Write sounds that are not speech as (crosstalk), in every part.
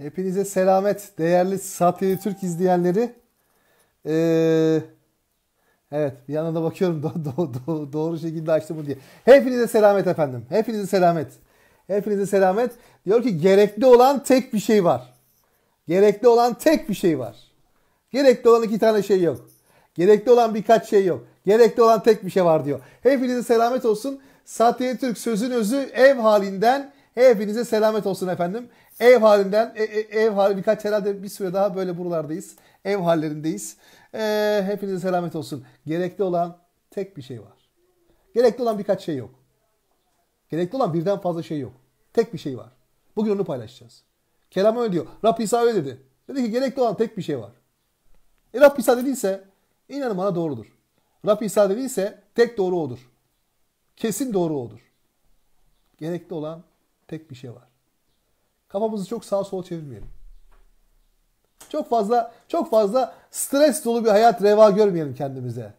Hepinize selamet değerli Satya Türk izleyenleri. Ee, evet bir yana da bakıyorum (laughs) do- do- do- doğru şekilde açtım bunu diye. Hepinize selamet efendim. Hepinize selamet. Hepinize selamet. Diyor ki gerekli olan tek bir şey var. Gerekli olan tek bir şey var. Gerekli olan iki tane şey yok. Gerekli olan birkaç şey yok. Gerekli olan tek bir şey var diyor. Hepinize selamet olsun. Satya Türk sözün özü ev halinden Hepinize selamet olsun efendim. Ev halinden, e, e, ev hali birkaç herhalde bir süre daha böyle buralardayız. Ev hallerindeyiz. E, hepinize selamet olsun. Gerekli olan tek bir şey var. Gerekli olan birkaç şey yok. Gerekli olan birden fazla şey yok. Tek bir şey var. Bugün onu paylaşacağız. Kelam öyle diyor. Rab İsa öyle dedi. Dedi ki gerekli olan tek bir şey var. E Rab İsa dediyse inanın bana doğrudur. Rab İsa dediyse tek doğru odur. Kesin doğru odur. Gerekli olan tek bir şey var. Kafamızı çok sağa sola çevirmeyelim. Çok fazla çok fazla stres dolu bir hayat reva görmeyelim kendimize.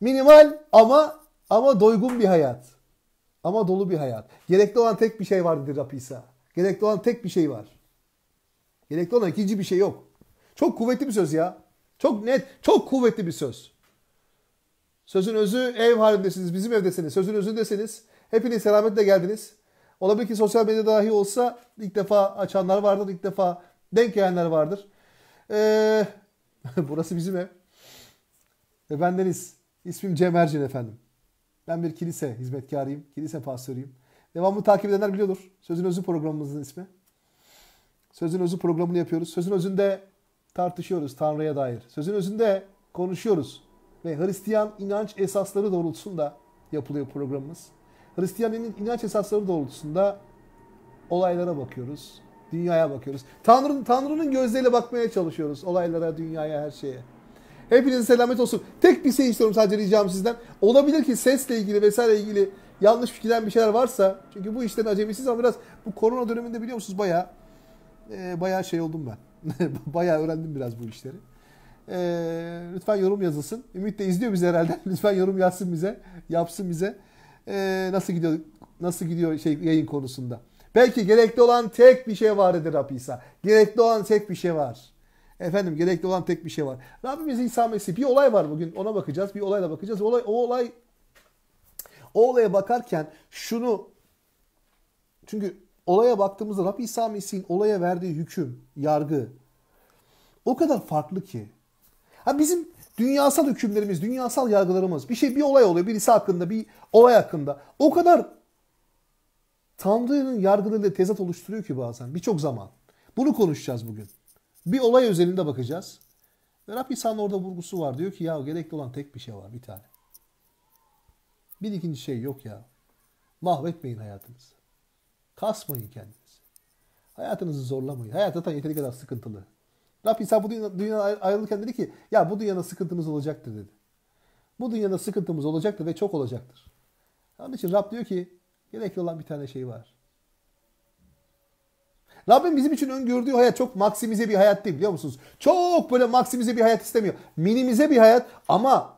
Minimal ama ama doygun bir hayat. Ama dolu bir hayat. Gerekli olan tek bir şey var dedi Rabbi İsa. Gerekli olan tek bir şey var. Gerekli olan ikinci bir şey yok. Çok kuvvetli bir söz ya. Çok net, çok kuvvetli bir söz. Sözün özü ev halindesiniz, bizim evdesiniz. Sözün özündesiniz. hepiniz selametle geldiniz. Olabilir ki sosyal medya dahi olsa ilk defa açanlar vardır, ilk defa denk gelenler vardır. Ee, (laughs) burası bizim ev. Ve bendeniz. Ismim Cem Ercin efendim. Ben bir kilise hizmetkarıyım, kilise pastörüyüm. Devamlı takip edenler biliyordur. Sözün Özü programımızın ismi. Sözün Özü programını yapıyoruz. Sözün Özü'nde tartışıyoruz Tanrı'ya dair. Sözün Özü'nde konuşuyoruz. Ve Hristiyan inanç esasları doğrultusunda yapılıyor programımız. Hristiyanlığın inanç esasları doğrultusunda olaylara bakıyoruz. Dünyaya bakıyoruz. Tanrı'nın Tanrı'nın gözleriyle bakmaya çalışıyoruz olaylara, dünyaya, her şeye. Hepinize selamet olsun. Tek bir şey istiyorum sadece ricam sizden. Olabilir ki sesle ilgili vesaire ilgili yanlış giden bir şeyler varsa çünkü bu işten acemisiz ama biraz bu korona döneminde biliyor musunuz bayağı e, bayağı şey oldum ben. (laughs) bayağı öğrendim biraz bu işleri. E, lütfen yorum yazılsın. Ümit de izliyor bizi herhalde. (laughs) lütfen yorum yazsın bize. Yapsın bize e, nasıl gidiyor nasıl gidiyor şey yayın konusunda. Belki gerekli olan tek bir şey var dedi Rab İsa. Gerekli olan tek bir şey var. Efendim gerekli olan tek bir şey var. Rabbimiz İsa Mesih bir olay var bugün ona bakacağız. Bir olayla bakacağız. Olay, o olay o olaya bakarken şunu çünkü olaya baktığımızda Rab İsa Mesih'in olaya verdiği hüküm, yargı o kadar farklı ki Ha bizim dünyasal hükümlerimiz, dünyasal yargılarımız, bir şey bir olay oluyor birisi hakkında, bir olay hakkında. O kadar Tanrı'nın yargılarıyla tezat oluşturuyor ki bazen birçok zaman. Bunu konuşacağız bugün. Bir olay özelinde bakacağız. Ve Rab İsa'nın orada vurgusu var. Diyor ki ya gerekli olan tek bir şey var bir tane. Bir ikinci şey yok ya. Mahvetmeyin hayatınızı. Kasmayın kendinizi. Hayatınızı zorlamayın. Hayat zaten yeteri kadar sıkıntılı. Rab İsa bu dünyadan, dünyadan ayrılırken dedi ki ya bu dünyada sıkıntımız olacaktır dedi. Bu dünyada sıkıntımız olacaktır ve çok olacaktır. Onun için Rab diyor ki gerekli olan bir tane şey var. Rabbim bizim için öngördüğü hayat çok maksimize bir hayat değil biliyor musunuz? Çok böyle maksimize bir hayat istemiyor. Minimize bir hayat ama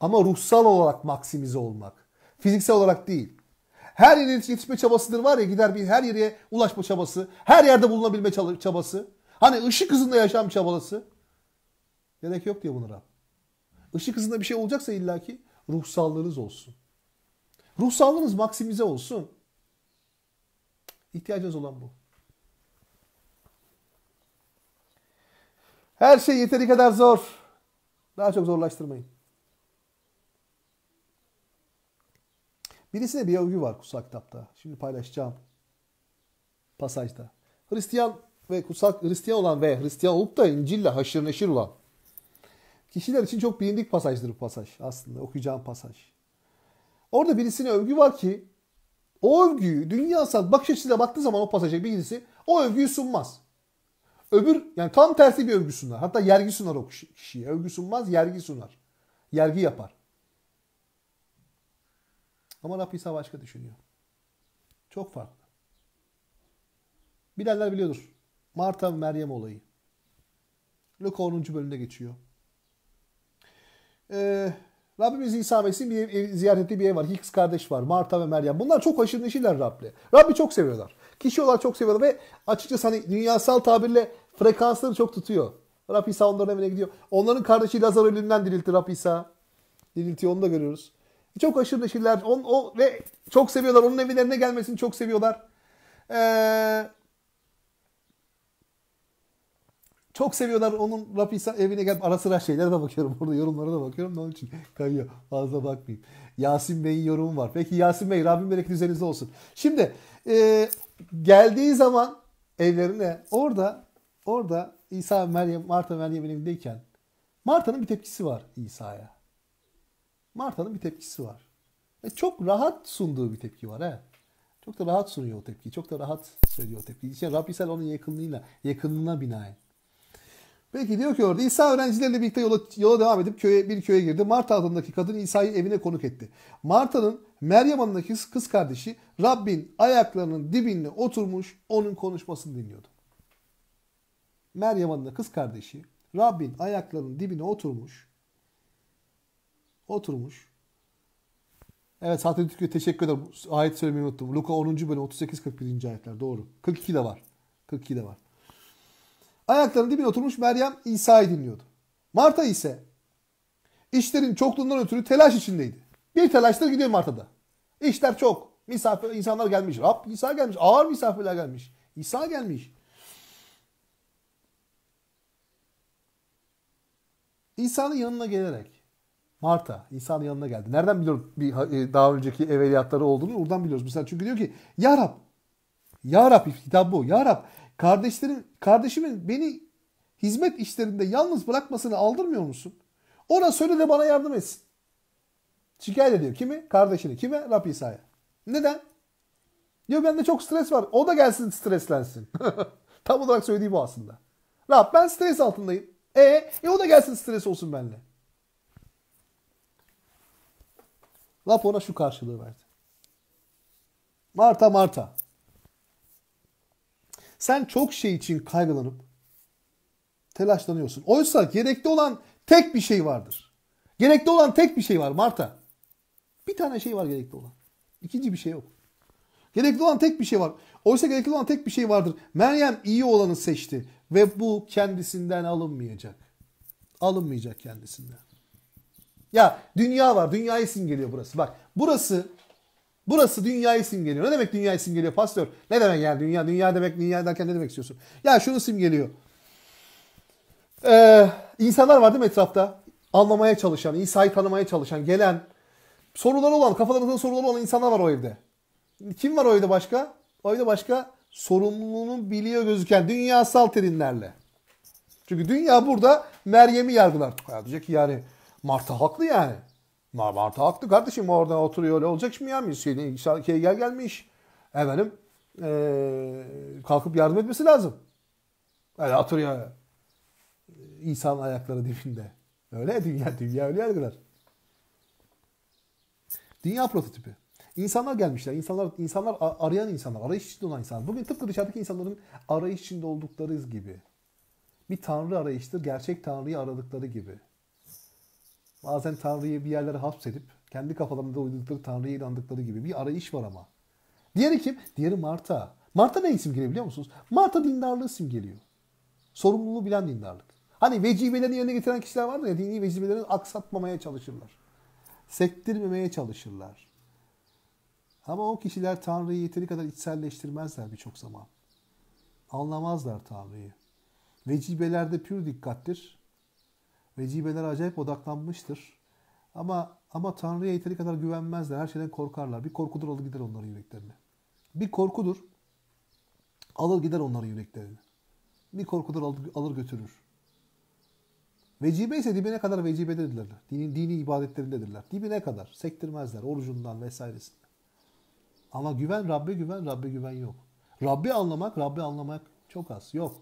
ama ruhsal olarak maksimize olmak. Fiziksel olarak değil. Her yere yetişme çabasıdır var ya gider bir her yere ulaşma çabası. Her yerde bulunabilme çabası. Hani ışık hızında yaşam çabalası. Gerek yok diye bunlara. Işık hızında bir şey olacaksa illaki ruhsallığınız olsun. Ruhsallığınız maksimize olsun. İhtiyacınız olan bu. Her şey yeteri kadar zor. Daha çok zorlaştırmayın. Birisine bir övgü var kutsal kitapta. Şimdi paylaşacağım. Pasajda. Hristiyan ve kutsal Hristiyan olan ve Hristiyan olup da İncil'le haşır neşir olan kişiler için çok bilindik pasajdır bu pasaj aslında okuyacağım pasaj. Orada birisine övgü var ki o övgüyü dünyasal bakış açısıyla baktığı zaman o pasaja birisi o övgüyü sunmaz. Öbür yani tam tersi bir övgü sunar. Hatta yergi sunar o kişiye. Övgü sunmaz, yergi sunar. Yergi yapar. Ama Rab İsa başka düşünüyor. Çok farklı. Bilenler biliyordur. Marta ve Meryem olayı. Luka 10. bölümde geçiyor. Ee, Rabbimiz İsa Mesih'in bir ev, ev, ziyaret ettiği bir ev var. İki kız kardeş var. Marta ve Meryem. Bunlar çok aşırı neşirler Rab'le. Rabbi çok seviyorlar. Kişi olarak çok seviyorlar ve açıkçası hani dünyasal tabirle frekansları çok tutuyor. Rab İsa onların evine gidiyor. Onların kardeşi Lazar ölümden diriltti Rab İsa. Diriltiyor onu da görüyoruz. Çok aşırı neşirler. On, o, ve çok seviyorlar. Onun evlerine gelmesini çok seviyorlar. Ee, Çok seviyorlar onun rap evine gel. ara sıra şeylere de bakıyorum. Orada yorumlara da bakıyorum da onun için kayıyor. Fazla bakmayayım. Yasin Bey'in yorumu var. Peki Yasin Bey Rabbim bereketi üzerinizde olsun. Şimdi e, geldiği zaman evlerine orada orada İsa Meryem Marta Meryem'in evindeyken Marta'nın bir tepkisi var İsa'ya. Marta'nın bir tepkisi var. Ve çok rahat sunduğu bir tepki var. He. Çok da rahat sunuyor o tepkiyi. Çok da rahat söylüyor o tepkiyi. İşte Rabbisel onun yakınlığıyla, yakınlığına binaen. Peki diyor ki orada İsa öğrencileriyle birlikte yola, yola devam edip köye, bir köye girdi. Marta adındaki kadın İsa'yı evine konuk etti. Marta'nın Meryem adındaki kız kardeşi Rabbin ayaklarının dibinde oturmuş onun konuşmasını dinliyordu. Meryem adında kız kardeşi Rabbin ayaklarının dibine oturmuş. Oturmuş. Evet Satri Türkiye teşekkür ederim. Ayet söylemeyi unuttum. Luka 10. bölüm 38-41. ayetler doğru. 42 de var. 42 de var ayaklarının dibine oturmuş Meryem İsa'yı dinliyordu. Marta ise işlerin çokluğundan ötürü telaş içindeydi. Bir telaşta gidiyor Marta'da. İşler çok. Misafir insanlar gelmiş. Rab İsa gelmiş. Ağır misafirler gelmiş. İsa gelmiş. İsa'nın yanına gelerek Marta İsa'nın yanına geldi. Nereden biliyoruz bir, e, daha önceki evveliyatları olduğunu? Oradan biliyoruz. Mesela çünkü diyor ki Ya Rab Ya Rab hitap bu. Ya Rab Kardeşlerin kardeşimin beni hizmet işlerinde yalnız bırakmasını aldırmıyor musun? Ona söyle de bana yardım etsin. Şikayet ediyor. Kimi? Kardeşini. Kime? Rab İsa'ya. Neden? Diyor bende çok stres var. O da gelsin streslensin. (laughs) Tam olarak söylediği bu aslında. Rab ben stres altındayım. E, e o da gelsin stres olsun benimle. Rab ona şu karşılığı verdi. Marta Marta sen çok şey için kaygılanıp telaşlanıyorsun. Oysa gerekli olan tek bir şey vardır. Gerekli olan tek bir şey var Marta. Bir tane şey var gerekli olan. İkinci bir şey yok. Gerekli olan tek bir şey var. Oysa gerekli olan tek bir şey vardır. Meryem iyi olanı seçti ve bu kendisinden alınmayacak. Alınmayacak kendisinden. Ya dünya var. Dünyayı geliyor burası. Bak burası Burası dünyayı simgeliyor. Ne demek dünyayı simgeliyor pastör? Ne demek yani dünya? Dünya demek dünya derken ne demek istiyorsun? Ya şunu simgeliyor. Ee, insanlar var değil mi etrafta? Anlamaya çalışan, İsa'yı tanımaya çalışan, gelen, soruları olan, kafalarında soruları olan insanlar var o evde. Kim var o evde başka? O evde başka sorumluluğunu biliyor gözüken dünyasal terimlerle. Çünkü dünya burada Meryem'i yargılar. Ya diyecek ki yani Marta haklı yani. Marmart'a haklı kardeşim orada oturuyor öyle olacak mı ya Hüseyin'e gel gelmiş. Efendim ee, kalkıp yardım etmesi lazım. Öyle oturuyor. İnsan ayakları dibinde. Öyle dünya, dünya öyle yargılar. Dünya prototipi. İnsanlar gelmişler. İnsanlar, insanlar arayan insanlar. Arayış içinde olan insanlar. Bugün tıpkı dışarıdaki insanların arayış içinde oldukları gibi. Bir tanrı arayıştır. Gerçek tanrıyı aradıkları gibi. Bazen Tanrı'yı bir yerlere hapsedip kendi kafalarında uydurdukları Tanrı'ya inandıkları gibi bir arayış var ama. Diğeri kim? Diğeri Marta. Marta ne isim simgeliyor biliyor musunuz? Marta dindarlığı simgeliyor. Sorumluluğu bilen dindarlık. Hani vecibelerini yerine getiren kişiler vardır ya dini vecibelerini aksatmamaya çalışırlar. Sektirmemeye çalışırlar. Ama o kişiler Tanrı'yı yeteri kadar içselleştirmezler birçok zaman. Anlamazlar Tanrı'yı. Vecibelerde pür dikkattir. Vecibeler acayip odaklanmıştır. Ama ama Tanrı'ya yeteri kadar güvenmezler. Her şeyden korkarlar. Bir korkudur alır gider onların yüreklerini. Bir korkudur alır gider onların yüreklerini. Bir korkudur alır, alır götürür. Vecibe ise dibine kadar vecibededirler. Dini, dini ibadetlerindedirler. Dibine kadar. Sektirmezler. Orucundan vesairesinden. Ama güven Rabbe güven, Rabbe güven yok. Rabbi anlamak, Rabbi anlamak çok az. Yok.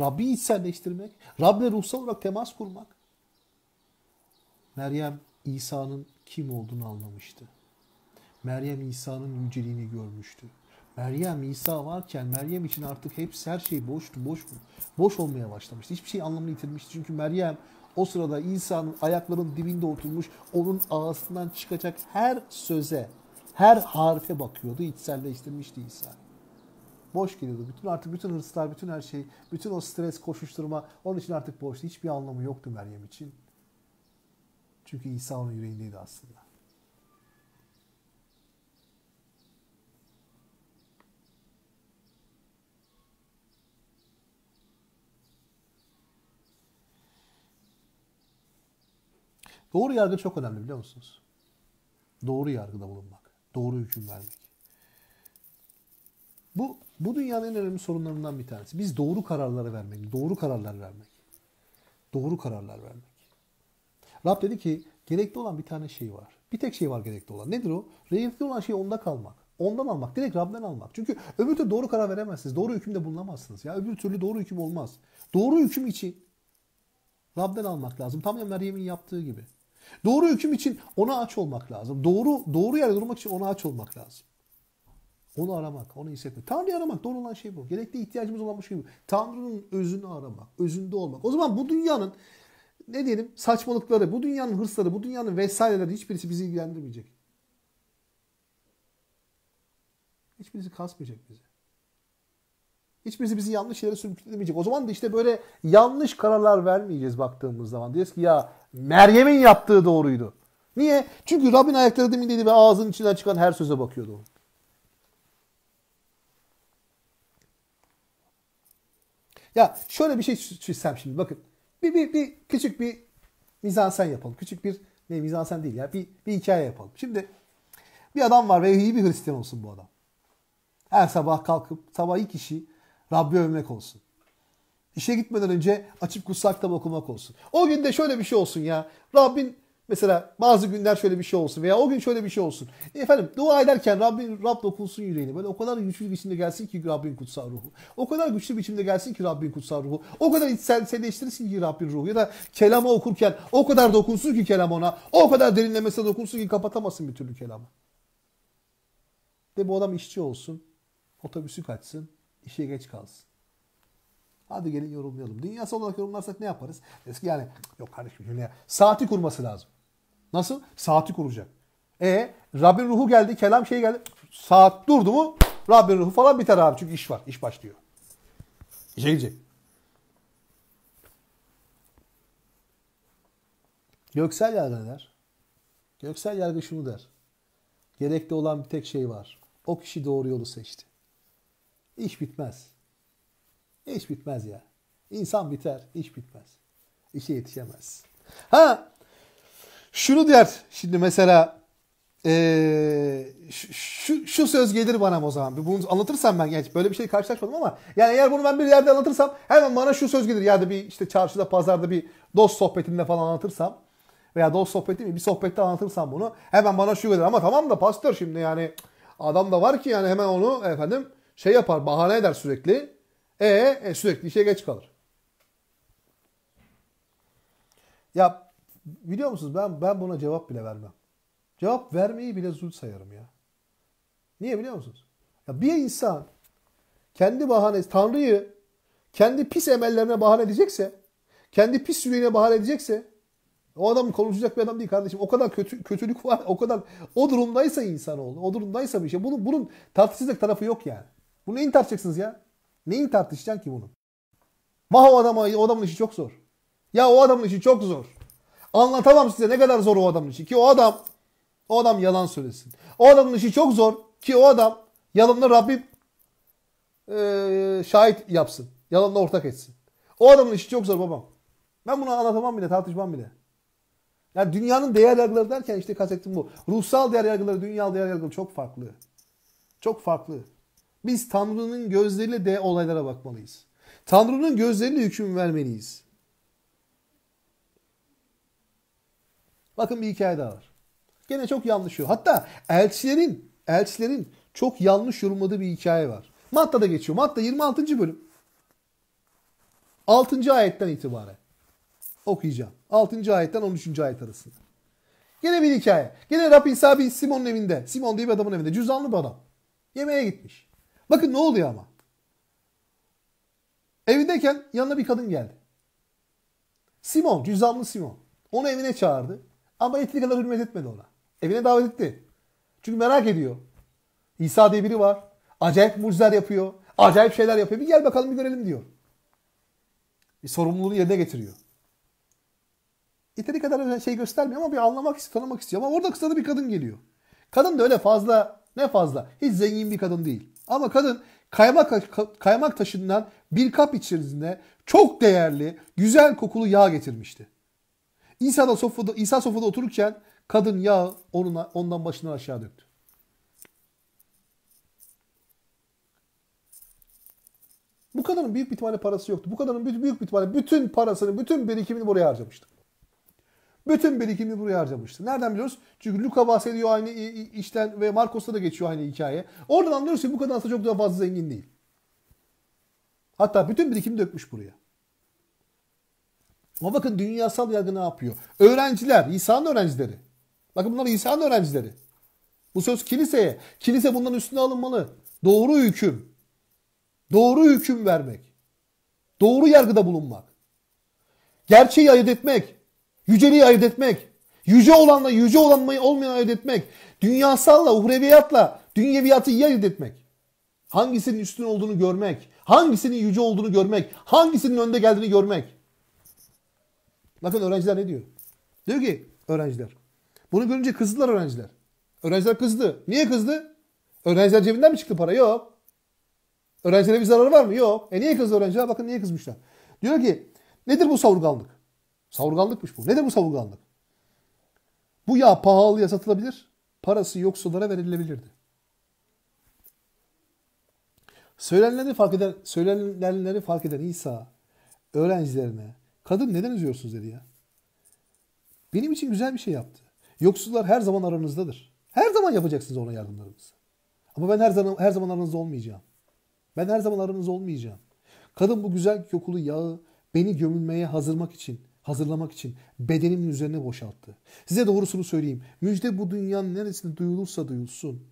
Rabbi içselleştirmek, Rab'le ruhsal olarak temas kurmak, Meryem İsa'nın kim olduğunu anlamıştı. Meryem İsa'nın yüceliğini görmüştü. Meryem İsa varken Meryem için artık hepsi her şey boştu, boş mu? Boş olmaya başlamıştı. Hiçbir şey anlamını yitirmişti. Çünkü Meryem o sırada İsa'nın ayaklarının dibinde oturmuş, onun ağzından çıkacak her söze, her harfe bakıyordu, içselleştirmişti İsa. Boş geliyordu. Bütün artık bütün hırslar, bütün her şey, bütün o stres, koşuşturma onun için artık boştu. Hiçbir anlamı yoktu Meryem için. Çünkü İsa onun yüreğindeydi aslında. Doğru yargı çok önemli biliyor musunuz? Doğru yargıda bulunmak. Doğru hüküm vermek. Bu, bu dünyanın en önemli sorunlarından bir tanesi. Biz doğru kararları vermek, doğru kararlar vermek. Doğru kararlar vermek. Rab dedi ki gerekli olan bir tane şey var. Bir tek şey var gerekli olan. Nedir o? Gerekli olan şey onda kalmak. Ondan almak. Direkt Rab'den almak. Çünkü öbür türlü doğru karar veremezsiniz. Doğru hükümde bulunamazsınız. Ya öbür türlü doğru hüküm olmaz. Doğru hüküm için Rab'den almak lazım. Tam Meryem'in yaptığı gibi. Doğru hüküm için ona aç olmak lazım. Doğru doğru yerde durmak için ona aç olmak lazım. Onu aramak, onu hissetmek. Tanrı'yı aramak doğru olan şey bu. Gerekli ihtiyacımız olan bu şey bu. Tanrı'nın özünü aramak, özünde olmak. O zaman bu dünyanın ne diyelim saçmalıkları, bu dünyanın hırsları, bu dünyanın vesaireleri hiçbirisi bizi ilgilendirmeyecek. Hiçbirisi kasmayacak bizi. Hiçbirisi bizi yanlış yere sürüklemeyecek. O zaman da işte böyle yanlış kararlar vermeyeceğiz baktığımız zaman. diyoruz ki ya Meryem'in yaptığı doğruydu. Niye? Çünkü Rabbin ayakları demin dedi ve ağzının içinden çıkan her söze bakıyordu o. Ya şöyle bir şey çizsem şimdi bakın bir, bir, bir küçük bir mizansen yapalım. Küçük bir ne mizansen değil ya. Bir, bir hikaye yapalım. Şimdi bir adam var ve iyi bir Hristiyan olsun bu adam. Her sabah kalkıp sabah ilk işi Rabbi övmek olsun. İşe gitmeden önce açıp kutsal kitap okumak olsun. O gün de şöyle bir şey olsun ya. Rabbin Mesela bazı günler şöyle bir şey olsun veya o gün şöyle bir şey olsun. E efendim dua ederken Rabbin Rab dokunsun yüreğini, Böyle o kadar güçlü bir biçimde gelsin ki Rabbin kutsal ruhu. O kadar güçlü bir biçimde gelsin ki Rabbin kutsal ruhu. O kadar içselleştirsin ki Rabbin ruhu. Ya da kelamı okurken o kadar dokunsun ki kelam ona. O kadar derinlemesine dokunsun ki kapatamasın bir türlü kelamı. De bu adam işçi olsun. Otobüsü kaçsın. işe geç kalsın. Hadi gelin yorumlayalım. Dünyası olarak yorumlarsak ne yaparız? Eski yani yok kardeşim şöyle saati kurması lazım. Nasıl? Saati kuracak. E Rabbin ruhu geldi, kelam şey geldi. Saat durdu mu Rabbin ruhu falan biter abi. Çünkü iş var. iş başlıyor. İşe gidecek. Göksel yargı der. Göksel yargı şunu der. Gerekli olan bir tek şey var. O kişi doğru yolu seçti. İş bitmez. İş bitmez ya. İnsan biter, iş bitmez. İşe yetişemez. Ha şunu der şimdi mesela ee, şu, şu söz gelir bana o zaman. Bunu anlatırsam ben genç böyle bir şey karşılaşmadım ama yani eğer bunu ben bir yerde anlatırsam hemen bana şu söz gelir. Ya da bir işte çarşıda pazarda bir dost sohbetinde falan anlatırsam veya dost sohbeti mi bir sohbette anlatırsam bunu hemen bana şu gelir. Ama tamam da pastör şimdi yani adam da var ki yani hemen onu efendim şey yapar bahane eder sürekli. E, e sürekli işe geç kalır. Ya biliyor musunuz ben ben buna cevap bile vermem. Cevap vermeyi bile zul sayarım ya. Niye biliyor musunuz? Ya bir insan kendi bahanesi Tanrı'yı kendi pis emellerine bahane edecekse, kendi pis yüreğine bahane edecekse o adam konuşacak bir adam değil kardeşim. O kadar kötü, kötülük var. O kadar o durumdaysa insan oldu, O durumdaysa bir şey. Bunun, bunun tartışacak tarafı yok yani. Bunu neyin tartışacaksınız ya? Neyin tartışacaksın ki bunu? Vah o adama, o adamın işi çok zor. Ya o adamın işi çok zor. Anlatamam size ne kadar zor o adamın işi. Ki o adam o adam yalan söylesin. O adamın işi çok zor ki o adam yalanına Rabbim e, şahit yapsın. Yalanına ortak etsin. O adamın işi çok zor babam. Ben bunu anlatamam bile, tartışmam bile. Yani dünyanın değer yargıları derken işte kastettim bu. Ruhsal değer yargıları, dünyal değer yargıları çok farklı. Çok farklı. Biz Tanrı'nın gözleriyle de olaylara bakmalıyız. Tanrı'nın gözleriyle hüküm vermeliyiz. Bakın bir hikaye daha var. Gene çok yanlış yorum. Hatta elçilerin, elçilerin çok yanlış yorumladığı bir hikaye var. Matta'da geçiyor. Matta 26. bölüm. 6. ayetten itibaren okuyacağım. 6. ayetten 13. ayet arasında. Gene bir hikaye. Gene Rab İsa bin Simon'un evinde. Simon diye bir adamın evinde. Cüzdanlı bir adam. Yemeğe gitmiş. Bakın ne oluyor ama. Evindeyken yanına bir kadın geldi. Simon, cüzdanlı Simon. Onu evine çağırdı. Ama ettiği kadar hürmet etmedi ona. Evine davet etti. Çünkü merak ediyor. İsa diye biri var. Acayip mucizeler yapıyor. Acayip şeyler yapıyor. Bir gel bakalım bir görelim diyor. Bir sorumluluğunu yerine getiriyor. Yeteri kadar şey göstermiyor ama bir anlamak istiyor, tanımak istiyor. Ama orada kısa bir kadın geliyor. Kadın da öyle fazla, ne fazla, hiç zengin bir kadın değil. Ama kadın kaymak, kaymak taşından bir kap içerisinde çok değerli, güzel kokulu yağ getirmişti. İsa da sofrada, İsa sofrada otururken kadın yağı onuna, ondan başından aşağı döktü. Bu kadının büyük bir ihtimalle parası yoktu. Bu kadının büyük, büyük bir ihtimalle bütün parasını, bütün birikimini buraya harcamıştı. Bütün birikimini buraya harcamıştı. Nereden biliyoruz? Çünkü Luka bahsediyor aynı işten ve Marcos'ta da geçiyor aynı hikaye. Oradan anlıyoruz ki bu kadın aslında çok daha fazla zengin değil. Hatta bütün birikimi dökmüş buraya. Ama bakın dünyasal yargı ne yapıyor? Öğrenciler, İsa'nın öğrencileri. Bakın bunlar İsa'nın öğrencileri. Bu söz kiliseye. Kilise bundan üstüne alınmalı. Doğru hüküm. Doğru hüküm vermek. Doğru yargıda bulunmak. Gerçeği ayırt etmek. Yüceliği ayırt etmek. Yüce olanla yüce olanmayı olmayan ayırt etmek. Dünyasalla, uhreviyatla dünyeviyatı iyi ayırt etmek. Hangisinin üstün olduğunu görmek. Hangisinin yüce olduğunu görmek. Hangisinin önde geldiğini görmek. Bakın öğrenciler ne diyor? Diyor ki öğrenciler. Bunu görünce kızdılar öğrenciler. Öğrenciler kızdı. Niye kızdı? Öğrenciler cebinden mi çıktı para? Yok. Öğrencilere bir zararı var mı? Yok. E niye kızdı öğrenciler? Bakın niye kızmışlar. Diyor ki nedir bu savurganlık? Savurganlıkmış bu. Nedir bu savurganlık? Bu yağ pahalıya satılabilir. Parası yoksullara verilebilirdi. Söylenenleri fark eden, söylenenleri fark eden İsa öğrencilerine Kadın neden üzüyorsunuz dedi ya. Benim için güzel bir şey yaptı. Yoksullar her zaman aranızdadır. Her zaman yapacaksınız ona yardımlarınızı. Ama ben her zaman her zaman aranızda olmayacağım. Ben her zaman aranızda olmayacağım. Kadın bu güzel kokulu yağı beni gömülmeye hazırmak için, hazırlamak için bedenimin üzerine boşalttı. Size doğrusunu söyleyeyim. Müjde bu dünyanın neresinde duyulursa duyulsun.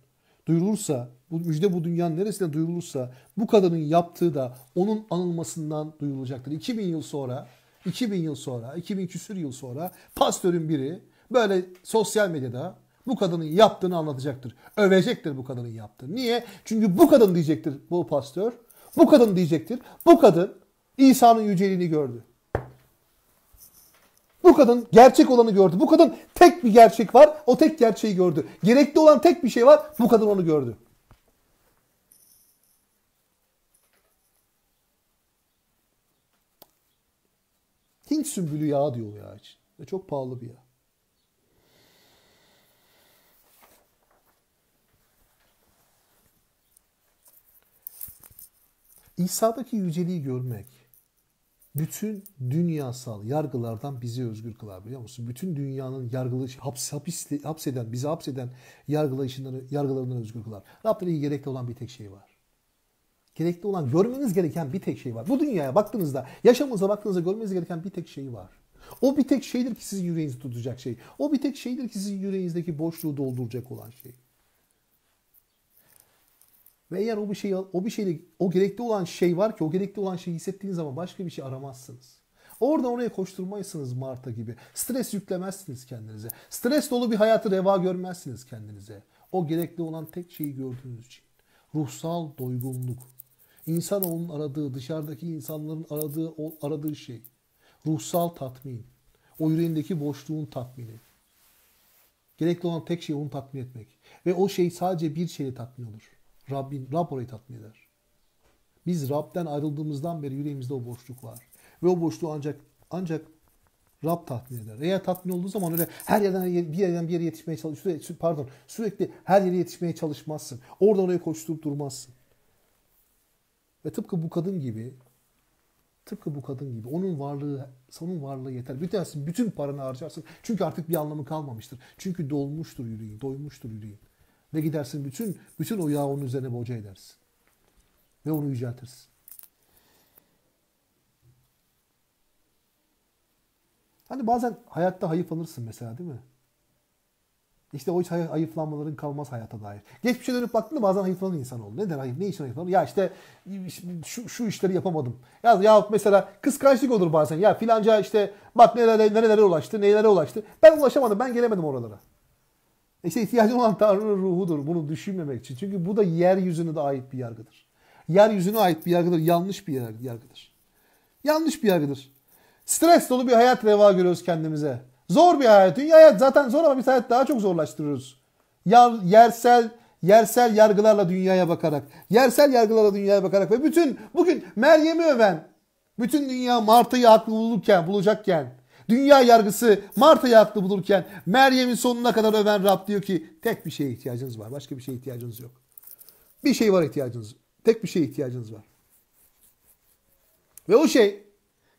Duyulursa, bu müjde bu dünyanın neresinde duyulursa bu kadının yaptığı da onun anılmasından duyulacaktır. 2000 yıl sonra 2000 yıl sonra, 2000 küsür yıl sonra pastörün biri böyle sosyal medyada bu kadının yaptığını anlatacaktır. Övecektir bu kadının yaptığını. Niye? Çünkü bu kadın diyecektir bu pastör. Bu kadın diyecektir. Bu kadın İsa'nın yüceliğini gördü. Bu kadın gerçek olanı gördü. Bu kadın tek bir gerçek var. O tek gerçeği gördü. Gerekli olan tek bir şey var. Bu kadın onu gördü. Hint sümbülü yağı diyor yağ için. Ve çok pahalı bir yağ. İsa'daki yüceliği görmek bütün dünyasal yargılardan bizi özgür kılar biliyor musun? Bütün dünyanın yargılayış, haps, hapis, hapseden, bizi hapseden yargılayışından, yargılarından özgür kılar. Rabbine gerekli olan bir tek şey var gerekli olan, görmeniz gereken bir tek şey var. Bu dünyaya baktığınızda, yaşamınıza baktığınızda görmeniz gereken bir tek şey var. O bir tek şeydir ki sizin yüreğinizi tutacak şey. O bir tek şeydir ki sizin yüreğinizdeki boşluğu dolduracak olan şey. Ve eğer o bir şey o bir şeyle o gerekli olan şey var ki o gerekli olan şeyi hissettiğiniz zaman başka bir şey aramazsınız. Orada oraya koşturmayısınız Marta gibi. Stres yüklemezsiniz kendinize. Stres dolu bir hayatı reva görmezsiniz kendinize. O gerekli olan tek şeyi gördüğünüz için. Ruhsal doygunluk. İnsanoğlunun aradığı, dışarıdaki insanların aradığı aradığı şey. Ruhsal tatmin. O yüreğindeki boşluğun tatmini. Gerekli olan tek şey onu tatmin etmek. Ve o şey sadece bir şeyle tatmin olur. Rabbin, Rab orayı tatmin eder. Biz Rab'den ayrıldığımızdan beri yüreğimizde o boşluk var. Ve o boşluğu ancak ancak Rab tatmin eder. Eğer tatmin olduğu zaman öyle her yerden bir yerden bir yere yetişmeye çalış, pardon, sürekli her yere yetişmeye çalışmazsın. Oradan oraya koşturup durmazsın. Ve tıpkı bu kadın gibi tıpkı bu kadın gibi onun varlığı onun varlığı yeter. Bir Bitersin bütün paranı harcarsın. Çünkü artık bir anlamı kalmamıştır. Çünkü dolmuştur yüreğin, doymuştur yüreğin. Ve gidersin bütün bütün o yağı onun üzerine boca edersin. Ve onu yüceltirsin. Hani bazen hayatta alırsın mesela değil mi? İşte o ayıflanmaların kalmaz hayata dair. Geçmişe dönüp baktığında bazen hayıflanan insan oldu. Neden hayıf? Ne için hayıflanır? Ya işte şu, şu işleri yapamadım. Ya, ya mesela kıskançlık olur bazen. Ya filanca işte bak nerelere, nerelere ulaştı, nelere ulaştı. Ben ulaşamadım, ben gelemedim oralara. E işte ihtiyacım olan Tanrı ruhudur. Bunu düşünmemek için. Çünkü bu da yeryüzüne de ait bir yargıdır. Yeryüzüne ait bir yargıdır. Yanlış bir yargıdır. Yanlış bir yargıdır. Stres dolu bir hayat reva görüyoruz kendimize. Zor bir ayet. Ayet zaten zor ama biz hayat daha çok zorlaştırıyoruz. Yer, yersel yersel yargılarla dünyaya bakarak, yersel yargılarla dünyaya bakarak ve bütün bugün Meryem'i öven, bütün dünya Marta'yı haklı bulurken, bulacakken, dünya yargısı Marta'yı haklı bulurken Meryem'in sonuna kadar öven Rab diyor ki tek bir şeye ihtiyacınız var. Başka bir şeye ihtiyacınız yok. Bir şey var ihtiyacınız. Tek bir şeye ihtiyacınız var. Ve o şey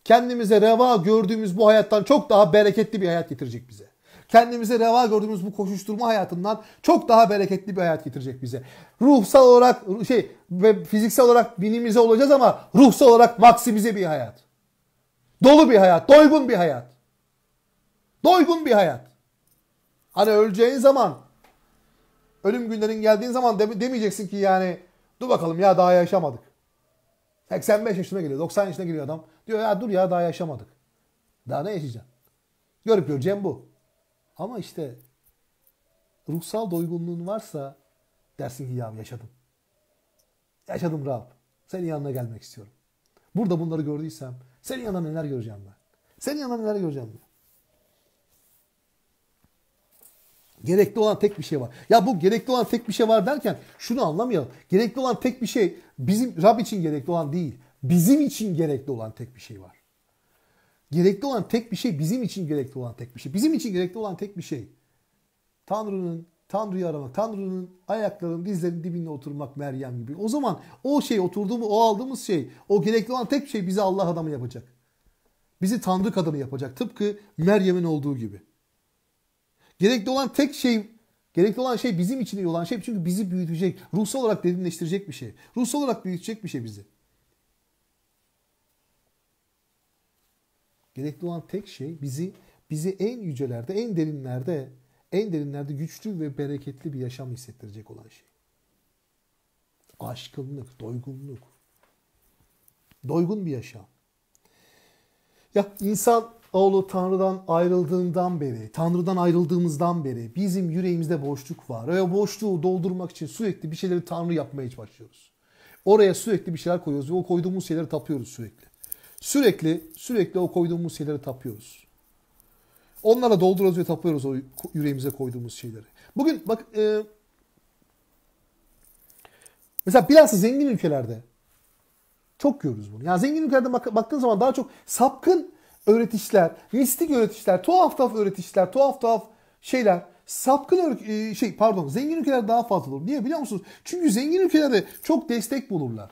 kendimize reva gördüğümüz bu hayattan çok daha bereketli bir hayat getirecek bize. Kendimize reva gördüğümüz bu koşuşturma hayatından çok daha bereketli bir hayat getirecek bize. Ruhsal olarak şey ve fiziksel olarak binimize olacağız ama ruhsal olarak maksimize bir hayat. Dolu bir hayat, doygun bir hayat. Doygun bir hayat. Hani öleceğin zaman ölüm günlerin geldiğin zaman demeyeceksin ki yani dur bakalım ya daha yaşamadık. 85 yaşına geliyor, 90 yaşına geliyor adam. Diyor ya dur ya daha yaşamadık. Daha ne yaşayacaksın? Görüp göreceğim bu. Ama işte ruhsal doygunluğun varsa dersin ki ya yaşadım. Yaşadım Rab. Senin yanına gelmek istiyorum. Burada bunları gördüysem senin yanına neler göreceğim ben. Senin yanına neler göreceğim ben. Gerekli olan tek bir şey var. Ya bu gerekli olan tek bir şey var derken şunu anlamayalım. Gerekli olan tek bir şey bizim Rab için gerekli olan değil. Bizim için gerekli olan tek bir şey var. Gerekli olan tek bir şey, bizim için gerekli olan tek bir şey. Bizim için gerekli olan tek bir şey. Tanrı'nın, Tanrı'yı aramak, Tanrı'nın ayaklarının, dizlerinin dibinde oturmak Meryem gibi. O zaman o şey oturduğumuz, o aldığımız şey, o gerekli olan tek şey bizi Allah adamı yapacak. Bizi Tanrı kadını yapacak. Tıpkı Meryem'in olduğu gibi. Gerekli olan tek şey Gerekli olan şey bizim için iyi olan şey çünkü bizi büyütecek, ruhsal olarak derinleştirecek bir şey. Ruhsal olarak büyütecek bir şey bizi. Gerekli olan tek şey bizi bizi en yücelerde, en derinlerde, en derinlerde güçlü ve bereketli bir yaşam hissettirecek olan şey. Aşkınlık, doygunluk. Doygun bir yaşam. Ya insan oğlu Tanrı'dan ayrıldığından beri, Tanrı'dan ayrıldığımızdan beri bizim yüreğimizde boşluk var. Ve boşluğu doldurmak için sürekli bir şeyleri Tanrı yapmaya başlıyoruz. Oraya sürekli bir şeyler koyuyoruz ve o koyduğumuz şeyleri tapıyoruz sürekli. Sürekli sürekli o koyduğumuz şeyleri tapıyoruz. Onlara dolduruyoruz ve tapıyoruz o yüreğimize koyduğumuz şeyleri. Bugün bak e, mesela bilhassa zengin ülkelerde çok görürüz bunu. Yani zengin ülkelerde bak, baktığın zaman daha çok sapkın öğretişler, mistik öğretişler, tuhaf tuhaf öğretişler, tuhaf tuhaf şeyler. Sapkın e, şey pardon zengin ülkeler daha fazla olur. Niye biliyor musunuz? Çünkü zengin ülkelerde çok destek bulurlar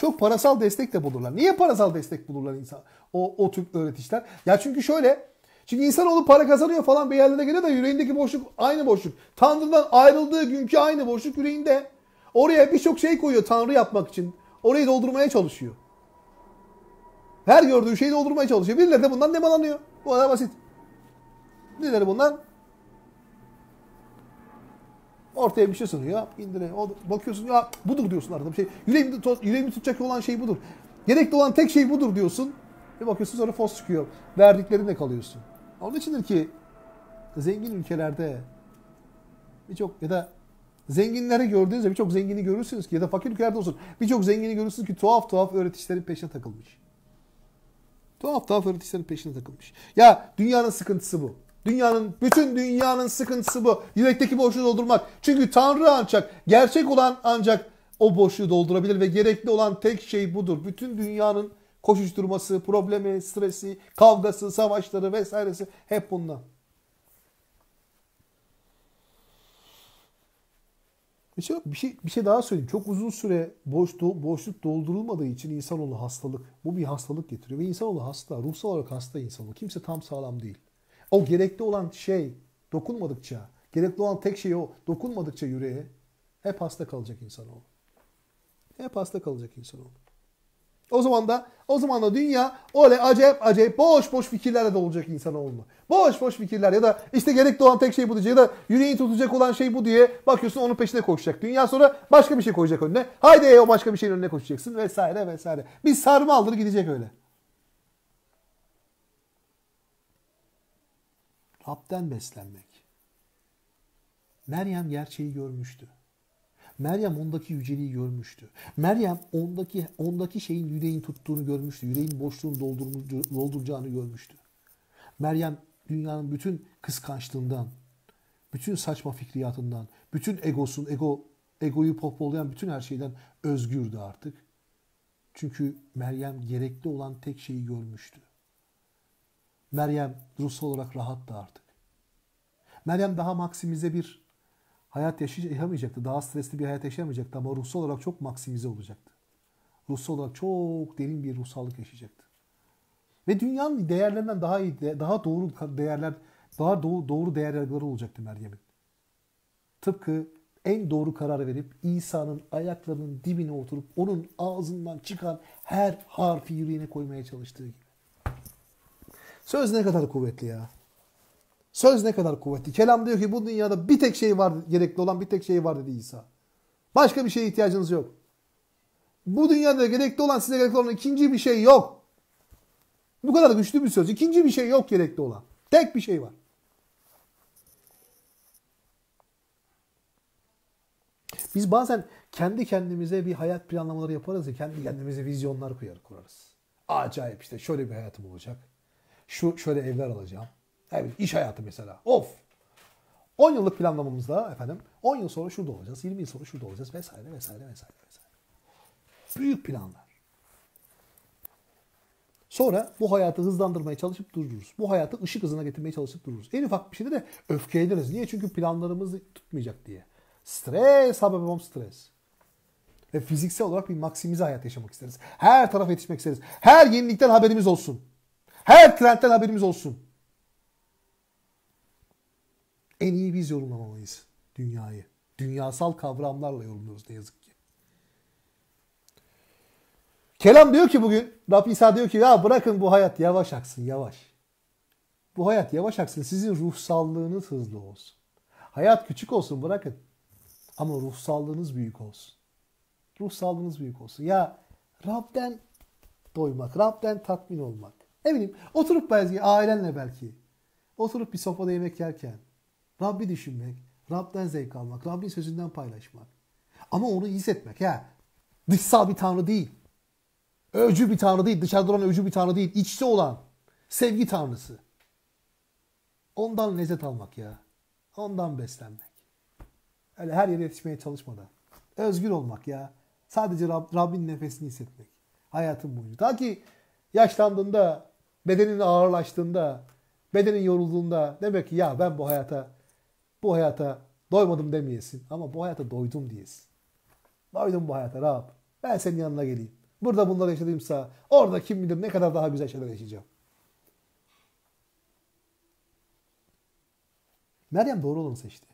çok parasal destek de bulurlar. Niye parasal destek bulurlar insan o, o tür öğreticiler? Ya çünkü şöyle çünkü insanoğlu para kazanıyor falan bir yerlere göre de yüreğindeki boşluk aynı boşluk. Tanrı'dan ayrıldığı günkü aynı boşluk yüreğinde. Oraya birçok şey koyuyor Tanrı yapmak için. Orayı doldurmaya çalışıyor. Her gördüğü şeyi doldurmaya çalışıyor. Birileri de bundan ne alınıyor? Bu kadar basit. Birileri bundan Ortaya bir şey sunuyor. İndire. O, bakıyorsun ya budur diyorsun arada bir şey. Yüreğimi, to- yüreğimi tutacak olan şey budur. Gerekli olan tek şey budur diyorsun. Bir bakıyorsun sonra fos çıkıyor. Verdiklerinle kalıyorsun. Onun içindir ki zengin ülkelerde birçok ya da zenginlere gördüğünüzde birçok zengini görürsünüz ki ya da fakir ülkelerde olsun birçok zengini görürsünüz ki tuhaf tuhaf öğreticilerin peşine takılmış. Tuhaf tuhaf öğreticilerin peşine takılmış. Ya dünyanın sıkıntısı bu. Dünyanın, bütün dünyanın sıkıntısı bu. Yürekteki boşluğu doldurmak. Çünkü Tanrı ancak, gerçek olan ancak o boşluğu doldurabilir ve gerekli olan tek şey budur. Bütün dünyanın koşuşturması, problemi, stresi, kavgası, savaşları vesairesi hep bundan. Bir şey, bir şey, bir şey daha söyleyeyim. Çok uzun süre boş, boşluk doldurulmadığı için insanoğlu hastalık. Bu bir hastalık getiriyor. Ve insanoğlu hasta. Ruhsal olarak hasta insanoğlu. Kimse tam sağlam değil. O gerekli olan şey dokunmadıkça, gerekli olan tek şey o dokunmadıkça yüreğe hep hasta kalacak insan insanoğlu. Hep hasta kalacak insan insanoğlu. O zaman da o zaman da dünya öyle acayip acayip boş boş fikirlerle de olacak insan olma. Boş boş fikirler ya da işte gerekli olan tek şey bu diye ya da yüreği tutacak olan şey bu diye bakıyorsun onun peşine koşacak. Dünya sonra başka bir şey koyacak önüne. Haydi o başka bir şeyin önüne koşacaksın vesaire vesaire. Bir sarma alır gidecek öyle. hapten beslenmek. Meryem gerçeği görmüştü. Meryem ondaki yüceliği görmüştü. Meryem ondaki ondaki şeyin yüreğin tuttuğunu görmüştü. Yüreğin boşluğunu dolduracağını görmüştü. Meryem dünyanın bütün kıskançlığından, bütün saçma fikriyatından, bütün egosun, ego egoyu pohpollayan bütün her şeyden özgürdü artık. Çünkü Meryem gerekli olan tek şeyi görmüştü. Meryem ruhsal olarak rahattı artık. Meryem daha maksimize bir hayat yaşayamayacaktı. Daha stresli bir hayat yaşayamayacaktı ama ruhsal olarak çok maksimize olacaktı. Ruhsal olarak çok derin bir ruhsallık yaşayacaktı. Ve dünyanın değerlerinden daha iyi, daha doğru değerler, daha doğru, doğru değer yargıları olacaktı Meryem'in. Tıpkı en doğru karar verip İsa'nın ayaklarının dibine oturup onun ağzından çıkan her harfi yüreğine koymaya çalıştığı gibi. Söz ne kadar kuvvetli ya. Söz ne kadar kuvvetli. Kelam diyor ki bu dünyada bir tek şey var gerekli olan bir tek şey var dedi İsa. Başka bir şeye ihtiyacınız yok. Bu dünyada gerekli olan size gerekli olan ikinci bir şey yok. Bu kadar güçlü bir söz. İkinci bir şey yok gerekli olan. Tek bir şey var. Biz bazen kendi kendimize bir hayat planlamaları yaparız ya kendi kendimize vizyonlar kurarız. Acayip işte şöyle bir hayatım olacak şu şöyle evler alacağım. Evet iş hayatı mesela. Of. 10 yıllık planlamamızda efendim 10 yıl sonra şurada olacağız, 20 yıl sonra şurada olacağız vesaire vesaire vesaire vesaire. Büyük planlar. Sonra bu hayatı hızlandırmaya çalışıp dururuz. Bu hayatı ışık hızına getirmeye çalışıp dururuz. En ufak bir şeyde de öfkeleniriz. Niye? Çünkü planlarımız tutmayacak diye. Stres, hababam stres. Ve fiziksel olarak bir maksimize hayat yaşamak isteriz. Her taraf yetişmek isteriz. Her yenilikten haberimiz olsun. Her trendten haberimiz olsun. En iyi biz yorumlamalıyız dünyayı. Dünyasal kavramlarla yorumluyoruz ne yazık ki. Kelam diyor ki bugün, Rab İsa diyor ki ya bırakın bu hayat yavaş aksın yavaş. Bu hayat yavaş aksın sizin ruhsallığınız hızlı olsun. Hayat küçük olsun bırakın. Ama ruhsallığınız büyük olsun. Ruhsallığınız büyük olsun. Ya Rab'den doymak, Rab'den tatmin olmak. Ne bileyim oturup belki ailenle belki. Oturup bir sofrada yemek yerken. Rabbi düşünmek. Rab'den zevk almak. Rabbin sözünden paylaşmak. Ama onu hissetmek. ya Dışsal bir tanrı değil. Öcü bir tanrı değil. Dışarıda olan öcü bir tanrı değil. İçte olan. Sevgi tanrısı. Ondan lezzet almak ya. Ondan beslenmek. Öyle her yere yetişmeye çalışmadan. Özgür olmak ya. Sadece Rab, Rabbin nefesini hissetmek. Hayatın boyunca. Ta ki yaşlandığında, bedenin ağırlaştığında, bedenin yorulduğunda demek ki ya ben bu hayata bu hayata doymadım demeyesin ama bu hayata doydum diyesin. Doydum bu hayata Rab. Ben senin yanına geleyim. Burada bunları yaşadığımsa orada kim bilir ne kadar daha güzel şeyler yaşayacağım. Meryem doğru olanı seçti.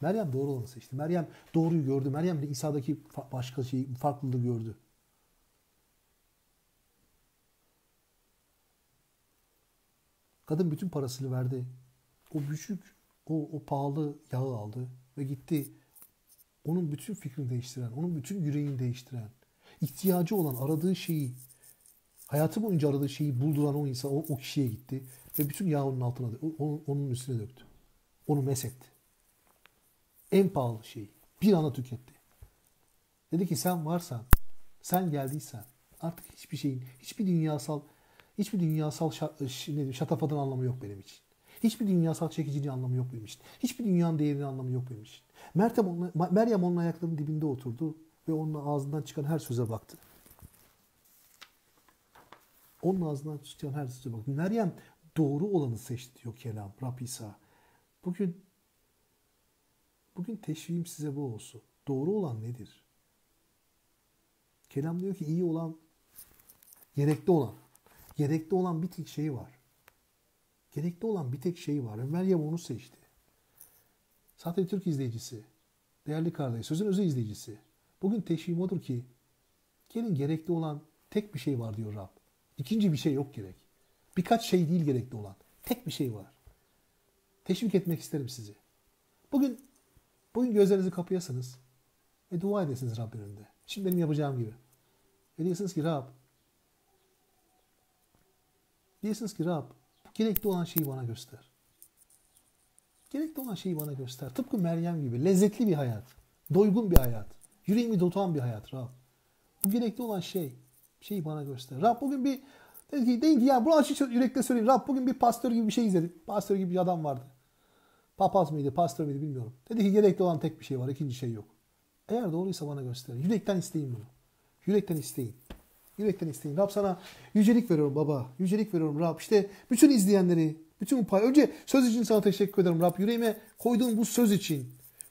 Meryem doğru olanı seçti. Meryem doğruyu gördü. Meryem de İsa'daki başka şeyi, farklılığı gördü. Kadın bütün parasını verdi. O büyük, o, o pahalı yağı aldı ve gitti. Onun bütün fikrini değiştiren, onun bütün yüreğini değiştiren, ihtiyacı olan aradığı şeyi, hayatı boyunca aradığı şeyi bulduran o insan, o, o kişiye gitti. Ve bütün yağı onun altına, onun, onun üstüne döktü. Onu mesetti. En pahalı şeyi. Bir ana tüketti. Dedi ki sen varsan, sen geldiysen artık hiçbir şeyin, hiçbir dünyasal Hiçbir dünyasal şa e, şatafatın anlamı yok benim için. Hiçbir dünyasal çekiciliği anlamı yok benim için. Hiçbir dünyanın değerinin anlamı yok benim için. Mertem onun, Meryem onun ayaklarının dibinde oturdu ve onun ağzından çıkan her söze baktı. Onun ağzından çıkan her söze baktı. Meryem doğru olanı seçti diyor kelam Rab İsa. Bugün bugün teşviğim size bu olsun. Doğru olan nedir? Kelam diyor ki iyi olan, gerekli olan gerekli olan bir tek şey var. Gerekli olan bir tek şey var. Ömer Meryem onu seçti. Sadece Türk izleyicisi, değerli kardeş, sözün özü izleyicisi. Bugün teşvim odur ki gelin gerekli olan tek bir şey var diyor Rab. İkinci bir şey yok gerek. Birkaç şey değil gerekli olan. Tek bir şey var. Teşvik etmek isterim sizi. Bugün bugün gözlerinizi kapayasınız ve dua edesiniz Rabbin önünde. Şimdi benim yapacağım gibi. Ve diyorsunuz ki Rab Diyesiniz ki Rab gerekli olan şeyi bana göster. Gerekli olan şeyi bana göster. Tıpkı Meryem gibi lezzetli bir hayat, doygun bir hayat, yüreğimi dotan bir hayat Rab. Bu gerekli olan şey, şeyi bana göster. Rab bugün bir dedi ki, deyin ki ya bunu açık yürekte söyleyeyim. Rab bugün bir pastör gibi bir şey izledik. Pastör gibi bir adam vardı. Papaz mıydı, pastör müydü bilmiyorum. Dedi ki gerekli olan tek bir şey var, ikinci şey yok. Eğer doğruysa bana göster. Yürekten isteyin bunu. Yürekten isteyin. Yürekten isteyin. Rab sana yücelik veriyorum baba. Yücelik veriyorum Rab. İşte bütün izleyenleri, bütün bu pay. Önce söz için sana teşekkür ederim Rab. Yüreğime koyduğun bu söz için.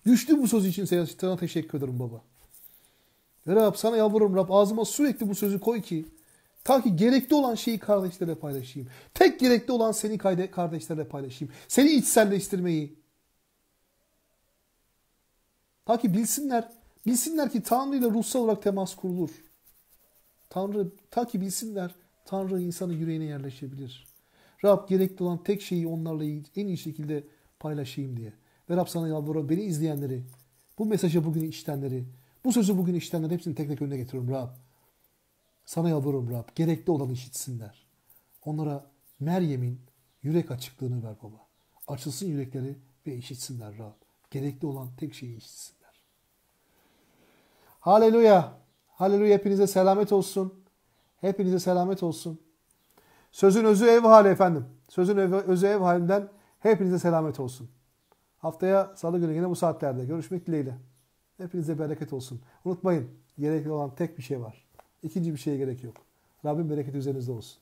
Güçlü bu söz için sana teşekkür ederim baba. Ve Rab sana yalvarırım Rab ağzıma sürekli bu sözü koy ki ta ki gerekli olan şeyi kardeşlerle paylaşayım. Tek gerekli olan seni kardeşlerle paylaşayım. Seni içselleştirmeyi. Ta ki bilsinler, bilsinler ki Tanrı ile ruhsal olarak temas kurulur. Tanrı ta ki bilsinler Tanrı insanın yüreğine yerleşebilir. Rab gerekli olan tek şeyi onlarla en iyi şekilde paylaşayım diye. Ve Rab sana yalvarıyorum beni izleyenleri, bu mesajı bugün işitenleri, bu sözü bugün işitenleri hepsini tek tek önüne getiriyorum Rab. Sana yalvarıyorum Rab. Gerekli olanı işitsinler. Onlara Meryem'in yürek açıklığını ver baba. Açılsın yürekleri ve işitsinler Rab. Gerekli olan tek şeyi işitsinler. Haleluya. Haleluya hepinize selamet olsun. Hepinize selamet olsun. Sözün özü ev hali efendim. Sözün özü ev halinden hepinize selamet olsun. Haftaya salı günü yine bu saatlerde görüşmek dileğiyle. Hepinize bereket olsun. Unutmayın gerekli olan tek bir şey var. İkinci bir şeye gerek yok. Rabbim bereketi üzerinizde olsun.